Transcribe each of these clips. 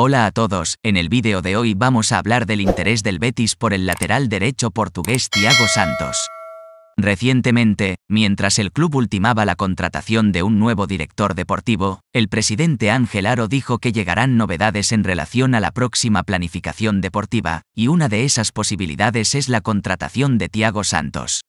Hola a todos, en el vídeo de hoy vamos a hablar del interés del Betis por el lateral derecho portugués Thiago Santos. Recientemente, mientras el club ultimaba la contratación de un nuevo director deportivo, el presidente Ángel Aro dijo que llegarán novedades en relación a la próxima planificación deportiva, y una de esas posibilidades es la contratación de Thiago Santos.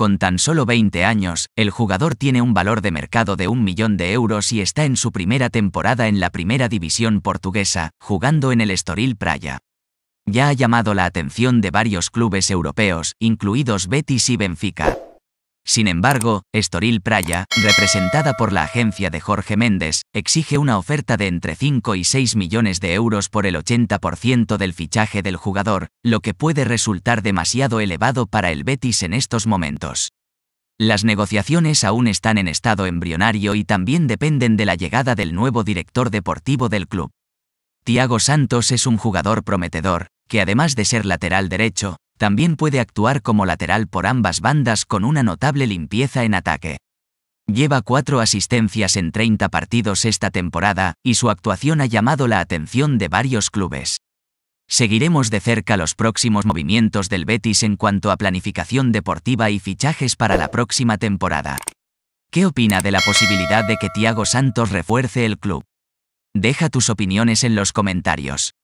Con tan solo 20 años, el jugador tiene un valor de mercado de un millón de euros y está en su primera temporada en la primera división portuguesa, jugando en el Estoril Praia. Ya ha llamado la atención de varios clubes europeos, incluidos Betis y Benfica. Sin embargo, Estoril Praya, representada por la agencia de Jorge Méndez, exige una oferta de entre 5 y 6 millones de euros por el 80% del fichaje del jugador, lo que puede resultar demasiado elevado para el Betis en estos momentos. Las negociaciones aún están en estado embrionario y también dependen de la llegada del nuevo director deportivo del club. Tiago Santos es un jugador prometedor, que además de ser lateral derecho, también puede actuar como lateral por ambas bandas con una notable limpieza en ataque. Lleva cuatro asistencias en 30 partidos esta temporada, y su actuación ha llamado la atención de varios clubes. Seguiremos de cerca los próximos movimientos del Betis en cuanto a planificación deportiva y fichajes para la próxima temporada. ¿Qué opina de la posibilidad de que Thiago Santos refuerce el club? Deja tus opiniones en los comentarios.